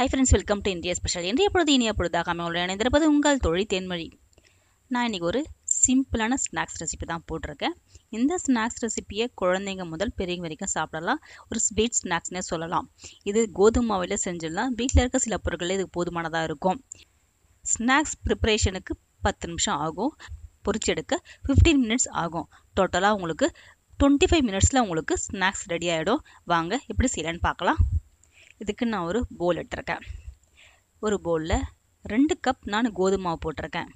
high friends welcome to India special இன்றைய பொழுது இனிய பொழுதாக உங்களுடைய இணைந்திருப்பது உங்கள் தொழில் தேன்மொழி நான் இன்றைக்கி ஒரு சிம்பிளான ஸ்நாக்ஸ் ரெசிபி தான் போட்டிருக்கேன் இந்த ஸ்நாக்ஸ் ரெசிப்பியை குழந்தைங்க முதல் பெரியவங்க வரைக்கும் சாப்பிடலாம் ஒரு ஸ்வீட் ஸ்நாக்ஸ்னே சொல்லலாம் இது கோதுமை மாவில் செஞ்சிடலாம் வீட்டில் இருக்க சில பொருட்களே இது போதுமானதாக இருக்கும் ஸ்நாக்ஸ் ப்ரிப்பரேஷனுக்கு பத்து நிமிஷம் ஆகும் எடுக்க ஃபிஃப்டீன் மினிட்ஸ் ஆகும் டோட்டலாக உங்களுக்கு டுவெண்ட்டி ஃபைவ் மினிட்ஸில் உங்களுக்கு ஸ்நாக்ஸ் ரெடி ஆகிடும் வாங்க எப்படி செய்யலான்னு பார்க்கலாம் இதுக்கு நான் ஒரு போல் எடுத்திருக்கேன் ஒரு போலில் ரெண்டு கப் நான் கோதுமை மாவு போட்டிருக்கேன்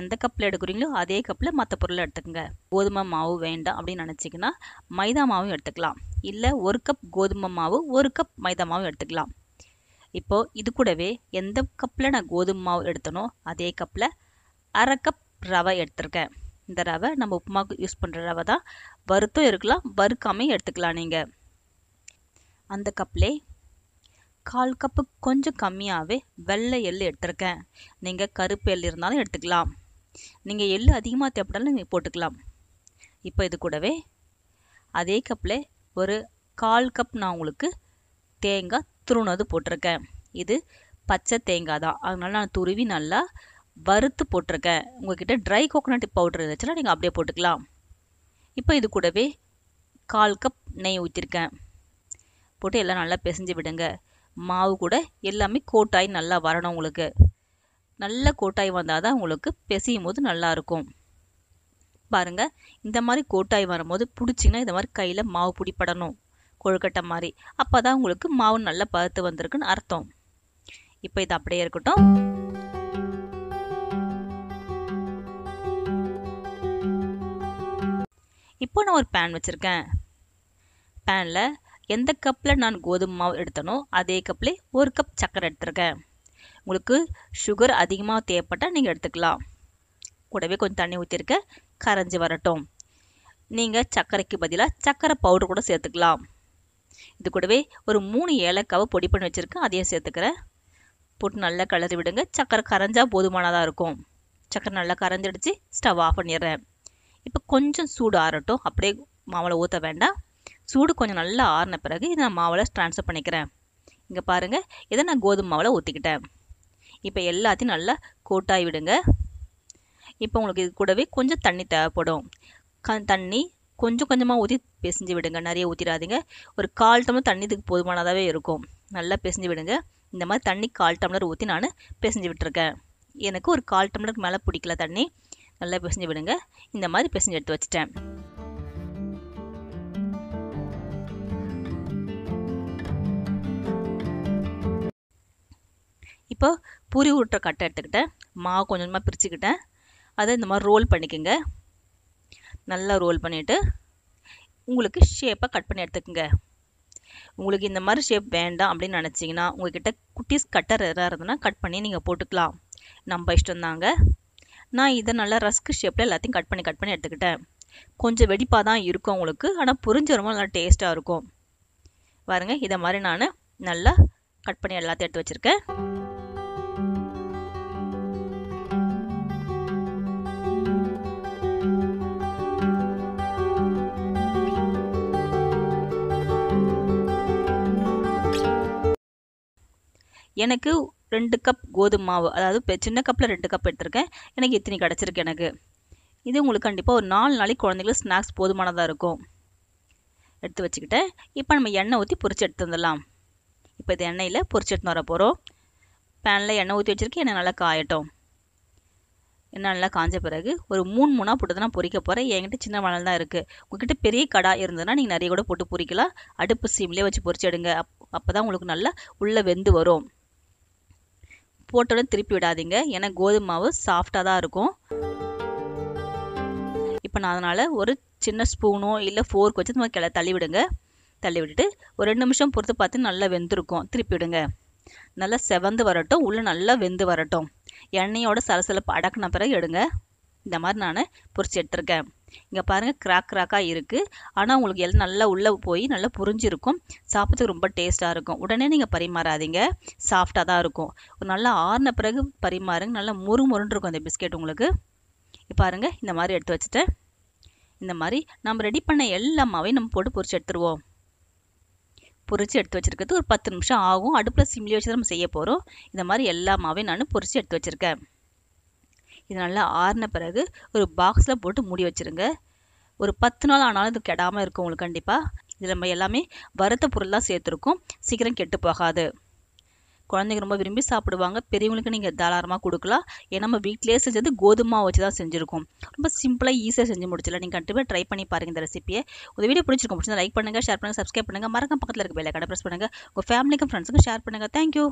எந்த கப்பில் எடுக்கிறீங்களோ அதே கப்பில் மற்ற பொருளை எடுத்துக்கோங்க கோதுமை மாவு வேண்டாம் அப்படின்னு நினச்சிங்கன்னா மைதா மாவும் எடுத்துக்கலாம் இல்லை ஒரு கப் கோதுமை மாவு ஒரு கப் மைதா மாவும் எடுத்துக்கலாம் இப்போது இது கூடவே எந்த கப்பில் நான் கோதுமை மாவு எடுத்தனோ அதே கப்பில் அரை கப் ரவை எடுத்திருக்கேன் இந்த ரவை நம்ம உப்புமாவுக்கு யூஸ் பண்ணுற ரவை தான் வறுத்தும் இருக்கலாம் வறுக்காமையும் எடுத்துக்கலாம் நீங்கள் அந்த கப்லே கால் கப்பு கொஞ்சம் கம்மியாகவே வெள்ளை எள் எடுத்திருக்கேன் நீங்கள் கருப்பு எள் இருந்தாலும் எடுத்துக்கலாம் நீங்கள் எள் அதிகமாக தேவைப்பட்டாலும் நீங்கள் போட்டுக்கலாம் இப்போ இது கூடவே அதே கப்பில் ஒரு கால் கப் நான் உங்களுக்கு தேங்காய் துருணது போட்டிருக்கேன் இது பச்சை தேங்காய் தான் அதனால நான் துருவி நல்லா வறுத்து போட்டிருக்கேன் உங்ககிட்ட ட்ரை கோகோனட் பவுடர் இருந்துச்சுன்னா நீங்கள் அப்படியே போட்டுக்கலாம் இப்போ இது கூடவே கால் கப் நெய் ஊற்றிருக்கேன் போட்டு எல்லாம் நல்லா பிசைஞ்சு விடுங்க மாவு கூட எல்லாமே கோட்டாய் நல்லா வரணும் உங்களுக்கு நல்ல கோட்டாய் வந்தால் தான் உங்களுக்கு பிசையும் போது நல்லாயிருக்கும் பாருங்கள் இந்த மாதிரி கோட்டாய் வரும்போது பிடிச்சிங்கன்னா இந்த மாதிரி கையில் மாவு பிடிப்படணும் கொழுக்கட்டை மாதிரி அப்போ தான் உங்களுக்கு மாவு நல்லா பருத்து வந்திருக்குன்னு அர்த்தம் இப்போ இது அப்படியே இருக்கட்டும் இப்போ நான் ஒரு பேன் வச்சுருக்கேன் பேனில் எந்த கப்பில் நான் கோதுமை மாவு எடுத்தனோ அதே கப்பில் ஒரு கப் சர்க்கரை எடுத்திருக்கேன் உங்களுக்கு சுகர் அதிகமாக தேவைப்பட்டால் நீங்கள் எடுத்துக்கலாம் கூடவே கொஞ்சம் தண்ணி ஊற்றிருக்கேன் கரைஞ்சி வரட்டும் நீங்கள் சர்க்கரைக்கு பதிலாக சர்க்கரை பவுடர் கூட சேர்த்துக்கலாம் இது கூடவே ஒரு மூணு ஏலக்காவை பொடி பண்ணி வச்சுருக்கேன் அதையும் சேர்த்துக்கிறேன் போட்டு நல்லா கலரி விடுங்க சர்க்கரை கரைஞ்சா போதுமானதாக இருக்கும் சர்க்கரை நல்லா கரைஞ்சிடுச்சு ஸ்டவ் ஆஃப் பண்ணிடுறேன் இப்போ கொஞ்சம் சூடு ஆறட்டும் அப்படியே மாவில் ஊற்ற வேண்டாம் சூடு கொஞ்சம் நல்லா ஆறின பிறகு இதை நான் மாவில் ட்ரான்ஸ்ஃபர் பண்ணிக்கிறேன் இங்கே பாருங்கள் இதை நான் கோதுமை மாவில் ஊற்றிக்கிட்டேன் இப்போ எல்லாத்தையும் நல்லா கோட்டாகி விடுங்க இப்போ உங்களுக்கு இது கூடவே கொஞ்சம் தண்ணி தேவைப்படும் க தண்ணி கொஞ்சம் கொஞ்சமாக ஊற்றி பிசைஞ்சு விடுங்க நிறைய ஊற்றிடாதீங்க ஒரு கால் டம்ளர் தண்ணி இதுக்கு போதுமானதாகவே இருக்கும் நல்லா பிசைஞ்சு விடுங்க இந்த மாதிரி தண்ணி கால் டம்ளர் ஊற்றி நான் பிசைஞ்சு விட்டுருக்கேன் எனக்கு ஒரு கால் டம்ளருக்கு மேலே பிடிக்கல தண்ணி நல்லா பிசைஞ்சு விடுங்க இந்த மாதிரி பிசைஞ்சு எடுத்து வச்சுட்டேன் இப்போ பூரி உருட்டுற கட்டை எடுத்துக்கிட்டேன் மாவு கொஞ்சமாக பிரிச்சுக்கிட்டேன் அதை இந்த மாதிரி ரோல் பண்ணிக்கோங்க நல்லா ரோல் பண்ணிவிட்டு உங்களுக்கு ஷேப்பாக கட் பண்ணி எடுத்துக்கோங்க உங்களுக்கு இந்த மாதிரி ஷேப் வேண்டாம் அப்படின்னு நினச்சிங்கன்னா உங்கள்கிட்ட குட்டீஸ் கட்டர் எதாக இருந்ததுன்னா கட் பண்ணி நீங்கள் போட்டுக்கலாம் நம்ம இஷ்டம்தாங்க நான் இதை நல்லா ரஸ்க்கு ஷேப்பில் எல்லாத்தையும் கட் பண்ணி கட் பண்ணி எடுத்துக்கிட்டேன் கொஞ்சம் வெடிப்பாக தான் இருக்கும் உங்களுக்கு ஆனால் புரிஞ்ச ரொம்ப நல்லா டேஸ்ட்டாக இருக்கும் பாருங்கள் இதை மாதிரி நான் நல்லா கட் பண்ணி எல்லாத்தையும் எடுத்து வச்சுருக்கேன் எனக்கு ரெண்டு கப் கோதுமை மாவு அதாவது சின்ன கப்பில் ரெண்டு கப் எடுத்திருக்கேன் எனக்கு இத்தனை கிடச்சிருக்கு எனக்கு இது உங்களுக்கு கண்டிப்பாக ஒரு நாலு நாளைக்கு குழந்தைங்களுக்கு ஸ்நாக்ஸ் போதுமானதாக இருக்கும் எடுத்து வச்சுக்கிட்டேன் இப்போ நம்ம எண்ணெய் ஊற்றி பொறிச்சு எடுத்து வந்துடலாம் இப்போ இது எண்ணெயில் பொரிச்சு எடுத்து வர போகிறோம் பேனில் எண்ணெய் ஊற்றி வச்சுருக்கேன் எண்ணெய் நல்லா காயட்டும் எண்ணெய் நல்லா காஞ்ச பிறகு ஒரு மூணு மூணாக போட்டு தான் நான் பொரிக்க போகிறேன் என்கிட்ட சின்ன மணல் தான் இருக்குது உங்ககிட்ட பெரிய கடா இருந்ததுன்னா நீங்கள் நிறைய கூட போட்டு பொறிக்கலாம் அடுப்பு சீம்லேயே வச்சு பொறிச்சு அப் அப்போ தான் உங்களுக்கு நல்லா உள்ளே வெந்து வரும் போட்டோட திருப்பி விடாதீங்க ஏன்னா கோதுமை மாவு சாஃப்டாக தான் இருக்கும் இப்போ நான் அதனால் ஒரு சின்ன ஸ்பூனோ இல்லை ஃபோர்க் வச்சு நம்ம கிளை தள்ளி விடுங்க தள்ளி விட்டுட்டு ஒரு ரெண்டு நிமிஷம் பொறுத்து பார்த்து நல்லா வெந்திருக்கும் திருப்பி விடுங்க நல்லா செவந்து வரட்டும் உள்ளே நல்லா வெந்து வரட்டும் எண்ணெயோட சலசலப்பு அடக்குன பிறகு எடுங்க இந்த மாதிரி நான் பொறிச்சு எடுத்திருக்கேன் இங்கே பாருங்கள் கிராக் கிராக்காக இருக்குது ஆனால் உங்களுக்கு எல்லாம் நல்லா உள்ளே போய் நல்லா புரிஞ்சிருக்கும் சாப்பிட்றதுக்கு ரொம்ப டேஸ்ட்டாக இருக்கும் உடனே நீங்கள் பரிமாறாதீங்க சாஃப்டாக தான் இருக்கும் ஒரு நல்லா ஆறின பிறகு பரிமாறுங்க நல்லா முறு முருன்னு இருக்கும் அந்த பிஸ்கெட் உங்களுக்கு பாருங்கள் இந்த மாதிரி எடுத்து வச்சுட்டேன் இந்த மாதிரி நம்ம ரெடி பண்ண மாவையும் நம்ம போட்டு பொறிச்சு எடுத்துருவோம் பொறிச்சு எடுத்து வச்சுருக்கிறது ஒரு பத்து நிமிஷம் ஆகும் அடுப்பில் சிம்லி வச்சு நம்ம செய்ய போகிறோம் இந்த மாதிரி மாவையும் நான் பொறிச்சு எடுத்து வச்சுருக்கேன் இது நல்லா ஆறின பிறகு ஒரு பாக்ஸில் போட்டு மூடி வச்சுருங்க ஒரு பத்து நாள் ஆனாலும் இது கெடாமல் இருக்கும் உங்களுக்கு கண்டிப்பாக இதில் நம்ம எல்லாமே வறுத்த பொருள் தான் சேர்த்துருக்கோம் சீக்கிரம் கெட்டு போகாது குழந்தைங்க ரொம்ப விரும்பி சாப்பிடுவாங்க பெரியவங்களுக்கு நீங்கள் தாராளமாக கொடுக்கலாம் ஏன்னா நம்ம வீட்டிலேயே செஞ்சது கோதுமா வச்சு தான் செஞ்சுருக்கோம் ரொம்ப சிம்பிளாக ஈஸியாக செஞ்சு முடிச்சிடலாம் நீங்கள் கண்டிப்பாக ட்ரை பண்ணி பாருங்கள் இந்த ரெசிப்பியை உங்கள் வீடியோ பிடிச்சிருக்கும் பிடிச்சா லைக் பண்ணுங்கள் ஷேர் பண்ணுங்கள் சப்ஸ்கிரைப் பண்ணுங்கள் மறக்காம பக்கத்தில் இருக்க பெல்லை கடை ப்ரெஸ் பண்ணுங்கள் உங்கள் ஃபேமிலிக்கும் ஃப்ரெண்ட்ஸுக்கும் ஷேர் பண்ணுங்கள் தேங்க்யூ